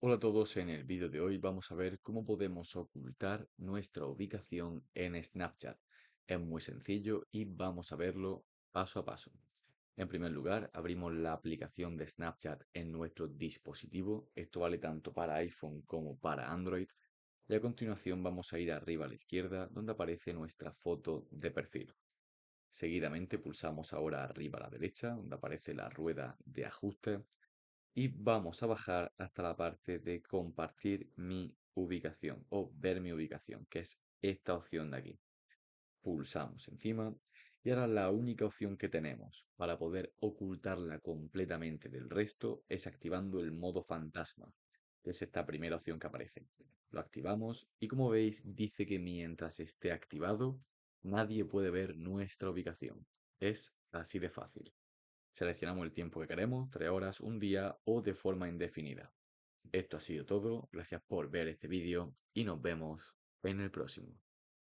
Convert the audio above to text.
Hola a todos, en el vídeo de hoy vamos a ver cómo podemos ocultar nuestra ubicación en Snapchat. Es muy sencillo y vamos a verlo paso a paso. En primer lugar, abrimos la aplicación de Snapchat en nuestro dispositivo. Esto vale tanto para iPhone como para Android. Y a continuación vamos a ir arriba a la izquierda donde aparece nuestra foto de perfil. Seguidamente pulsamos ahora arriba a la derecha donde aparece la rueda de ajuste y vamos a bajar hasta la parte de compartir mi ubicación o ver mi ubicación, que es esta opción de aquí. Pulsamos encima y ahora la única opción que tenemos para poder ocultarla completamente del resto es activando el modo fantasma, que es esta primera opción que aparece. Lo activamos y como veis dice que mientras esté activado nadie puede ver nuestra ubicación. Es así de fácil. Seleccionamos el tiempo que queremos, tres horas, un día o de forma indefinida. Esto ha sido todo, gracias por ver este vídeo y nos vemos en el próximo.